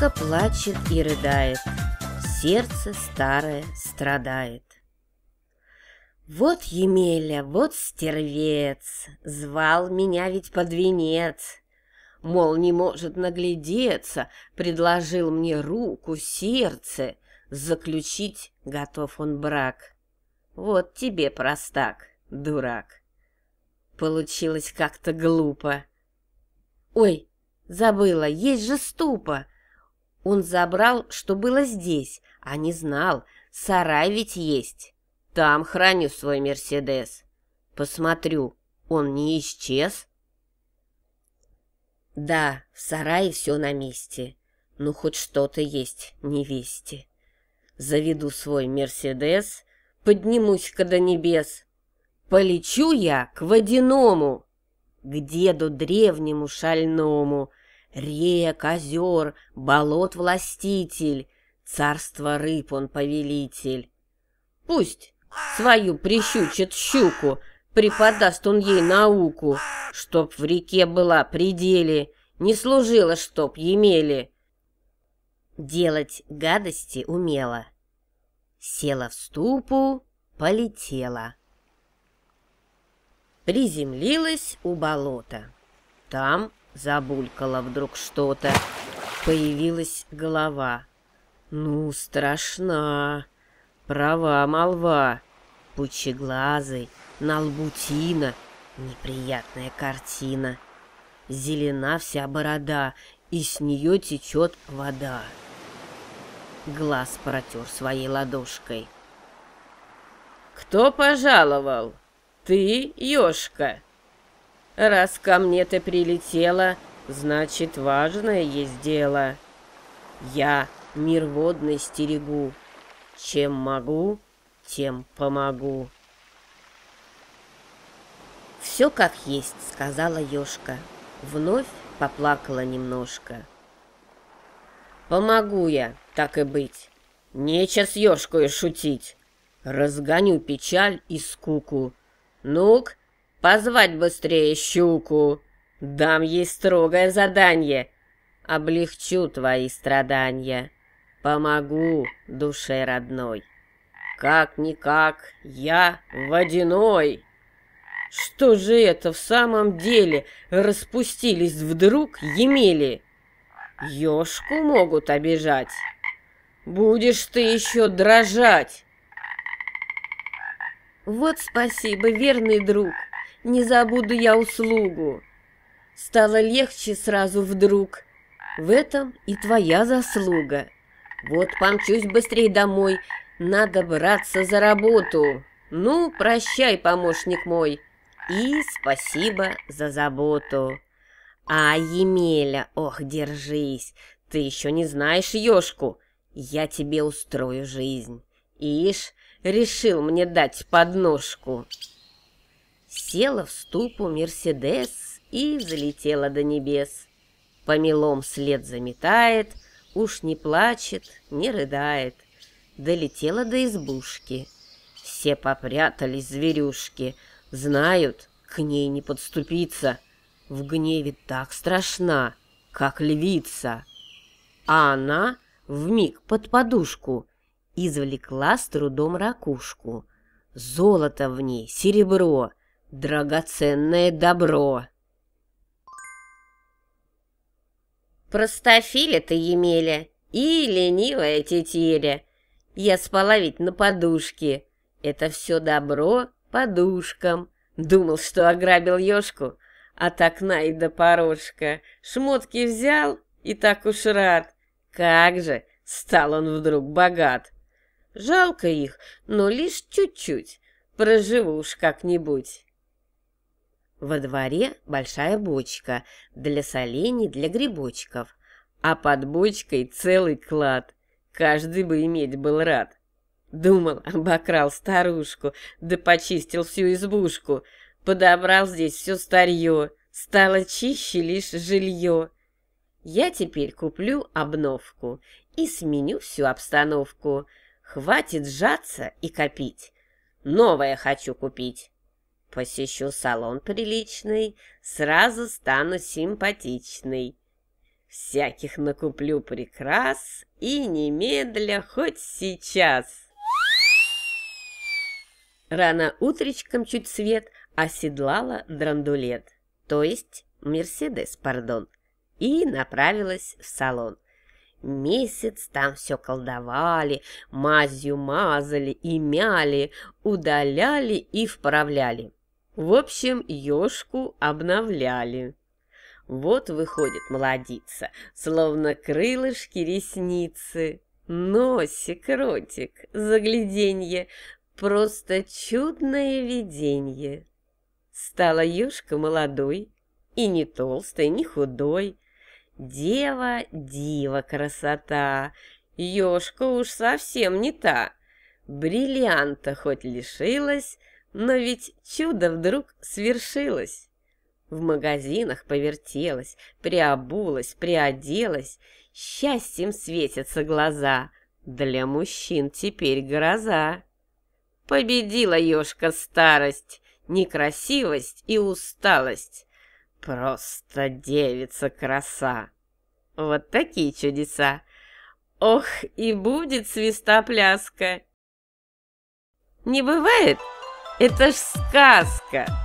Девушка плачет и рыдает, сердце старое страдает. Вот Емеля, вот стервец, звал меня ведь под венец. Мол, не может наглядеться, предложил мне руку, сердце, заключить готов он брак. Вот тебе, простак, дурак. Получилось как-то глупо. Ой, забыла, есть же ступа, он забрал, что было здесь, а не знал. Сарай ведь есть. Там храню свой Мерседес. Посмотрю, он не исчез? Да, в сарае все на месте. Ну, хоть что-то есть невесте. Заведу свой Мерседес, поднимусь-ка до небес. Полечу я к водяному, к деду древнему шальному — Рек, озер, болот властитель, царство рыб он повелитель. Пусть свою прищучит щуку, преподаст он ей науку, чтоб в реке была пределе, не служила, чтоб емели. Делать гадости умела. Села в ступу, полетела. Приземлилась у болота. Там Забулькало вдруг что-то. Появилась голова. «Ну, страшна! Права молва! Пучеглазый, на лбу тина, неприятная картина. Зелена вся борода, и с нее течет вода». Глаз протер своей ладошкой. «Кто пожаловал? Ты, ёшка?» Раз ко мне ты прилетела, значит, важное есть дело. Я мир водный стерегу. Чем могу, тем помогу. «Все как есть», — сказала Ёшка. Вновь поплакала немножко. «Помогу я, так и быть. Нече с ёшкой шутить. Разгоню печаль и скуку. Ну-ка, Позвать быстрее щуку. Дам ей строгое задание. Облегчу твои страдания. Помогу душе родной. Как-никак, я водяной. Что же это в самом деле распустились вдруг емели? Ёшку могут обижать. Будешь ты еще дрожать. Вот спасибо, верный друг, не забуду я услугу. Стало легче сразу вдруг. В этом и твоя заслуга. Вот помчусь быстрее домой, надо браться за работу. Ну, прощай, помощник мой, и спасибо за заботу. А, Емеля, ох, держись, ты еще не знаешь ёшку. Я тебе устрою жизнь. Ишь, решил мне дать подножку села в ступу Мерседес и залетела до небес. Помелом след заметает, уж не плачет, не рыдает. Долетела до избушки. Все попрятались зверюшки, знают, к ней не подступиться. В гневе так страшна, как львица. А она вмиг под подушку извлекла с трудом ракушку. Золото в ней, серебро — Драгоценное добро. Простофиля ты, Емеля, и ленивая тетеря. Я спала ведь на подушке. Это все добро подушкам. Думал, что ограбил ёшку от окна и до порожка. Шмотки взял и так уж рад. Как же, стал он вдруг богат. Жалко их, но лишь чуть-чуть. Проживу уж как-нибудь. Во дворе большая бочка для солений, для грибочков, а под бочкой целый клад. Каждый бы иметь был рад. Думал, обокрал старушку, да почистил всю избушку. Подобрал здесь все старье, стало чище лишь жилье. Я теперь куплю обновку и сменю всю обстановку. Хватит сжаться и копить. Новое хочу купить. Посещу салон приличный, сразу стану симпатичной. Всяких накуплю прекрас, и немедля хоть сейчас. Рано утречком чуть свет оседлала драндулет, то есть Мерседес, пардон, и направилась в салон. Месяц там все колдовали, мазью мазали и мяли, удаляли и вправляли. В общем, ёшку обновляли. Вот выходит молодица, словно крылышки ресницы. Носик, ротик, загляденье, просто чудное виденье. Стала юшка молодой, и не толстой, не худой. Дева, дива, красота, ёшка уж совсем не та. Бриллианта хоть лишилась, но ведь чудо вдруг свершилось. В магазинах повертелась, приобулась, приоделась. Счастьем светятся глаза. Для мужчин теперь гроза. Победила ёшка старость, некрасивость и усталость. Просто девица-краса. Вот такие чудеса. Ох, и будет свистопляска. Не бывает? Это ж сказка!